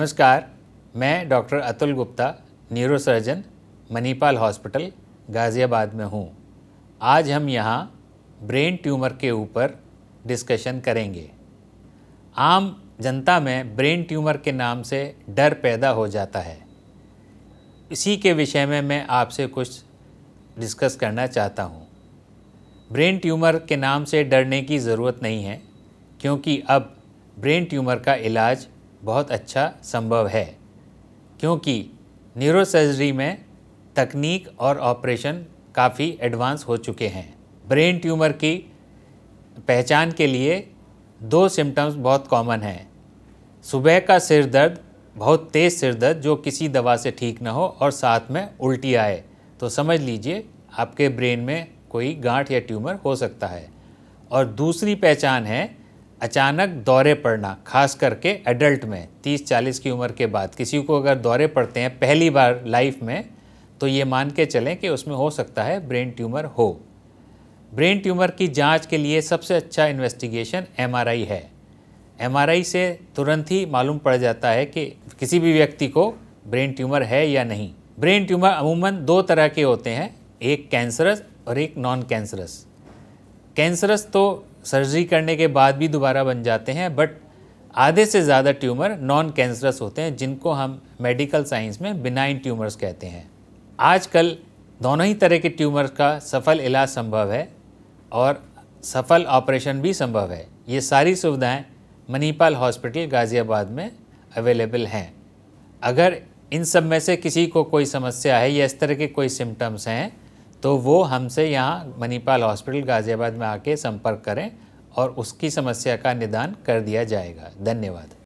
नमस्कार मैं doctor Atul Gupta neurosurgeon Manipal hospital Ghaziabad में हूँ आज हम यहाँ ब्रेन ट्यूमर के ऊपर डिस्कशन करेंगे आम जनता में ब्रेन ट्यूमर के नाम से डर पैदा हो जाता है इसी के विषय में मैं आपसे कुछ डिस्कस करना चाहता हूँ ब्रेन ट्यूमर के नाम से डरने की ज़रूरत नहीं है क्योंकि अब ब्रेन ट्यूमर का इलाज बहुत अच्छा संभव है क्योंकि न्यूरोसर्जरी में तकनीक और ऑपरेशन काफ़ी एडवांस हो चुके हैं ब्रेन ट्यूमर की पहचान के लिए दो सिम्टम्स बहुत कॉमन हैं सुबह का सिर दर्द बहुत तेज़ सिर दर्द जो किसी दवा से ठीक ना हो और साथ में उल्टी आए तो समझ लीजिए आपके ब्रेन में कोई गांठ या ट्यूमर हो सकता है और दूसरी पहचान है अचानक दौरे पड़ना खास करके एडल्ट में 30-40 की उम्र के बाद किसी को अगर दौरे पड़ते हैं पहली बार लाइफ में तो ये मान के चलें कि उसमें हो सकता है ब्रेन ट्यूमर हो ब्रेन ट्यूमर की जांच के लिए सबसे अच्छा इन्वेस्टिगेशन एमआरआई है एमआरआई से तुरंत ही मालूम पड़ जाता है कि किसी भी व्यक्ति को ब्रेन ट्यूमर है या नहीं ब्रेन ट्यूमर अमूमन दो तरह के होते हैं एक कैंसरस और एक नॉन कैंसरस कैंसरस तो सर्जरी करने के बाद भी दोबारा बन जाते हैं बट आधे से ज़्यादा ट्यूमर नॉन कैंसरस होते हैं जिनको हम मेडिकल साइंस में बिनाइन ट्यूमर्स कहते हैं आजकल दोनों ही तरह के ट्यूमर का सफल इलाज संभव है और सफल ऑपरेशन भी संभव है ये सारी सुविधाएं मनीपाल हॉस्पिटल गाज़ियाबाद में अवेलेबल हैं अगर इन सब में से किसी को कोई समस्या है या इस तरह के कोई सिम्टम्स हैं तो वो हमसे यहाँ मणिपाल हॉस्पिटल गाज़ियाबाद में आके संपर्क करें और उसकी समस्या का निदान कर दिया जाएगा धन्यवाद